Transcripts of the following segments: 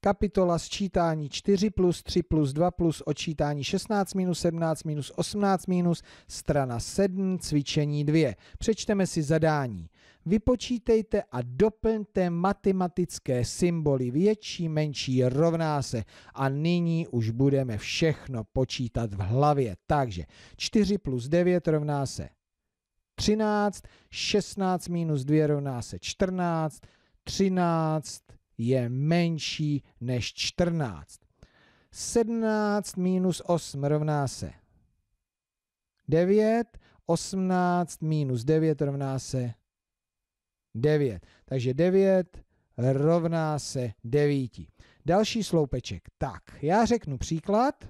Kapitola sčítání 4 plus 3 plus 2 plus odčítání 16 minus 17 minus 18 minus strana 7 cvičení 2. Přečteme si zadání. Vypočítejte a doplňte matematické symboly větší, menší, rovná se. A nyní už budeme všechno počítat v hlavě. Takže 4 plus 9 rovná se 13, 16 minus 2 rovná se 14, 13, je menší než 14. 17 minus 8 rovná se 9, 18 minus 9 rovná se 9. Takže 9 rovná se 9. Další sloupeček. Tak, já řeknu příklad.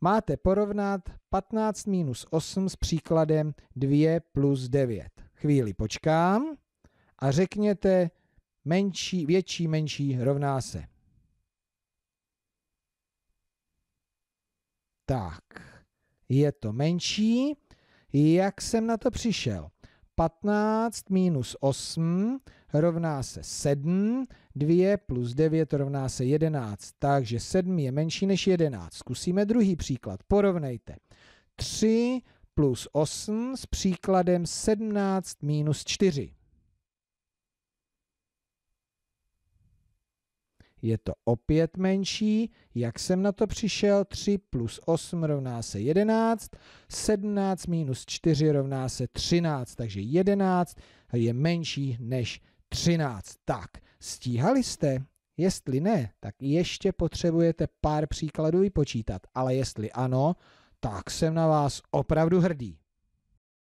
Máte porovnat 15 minus 8 s příkladem 2 plus 9. Chvíli počkám a řekněte menší, větší, menší rovná se. Tak, je to menší. Jak jsem na to přišel? 15 minus 8 rovná se 7, 2 plus 9 rovná se 11, takže 7 je menší než 11. Zkusíme druhý příklad, porovnejte. 3 plus 8 s příkladem 17 minus 4. je to opět menší. Jak jsem na to přišel? 3 plus 8 rovná se 11, 17 minus 4 rovná se 13, takže 11 je menší než 13. Tak, stíhali jste? Jestli ne, tak ještě potřebujete pár příkladů vypočítat, ale jestli ano, tak jsem na vás opravdu hrdý.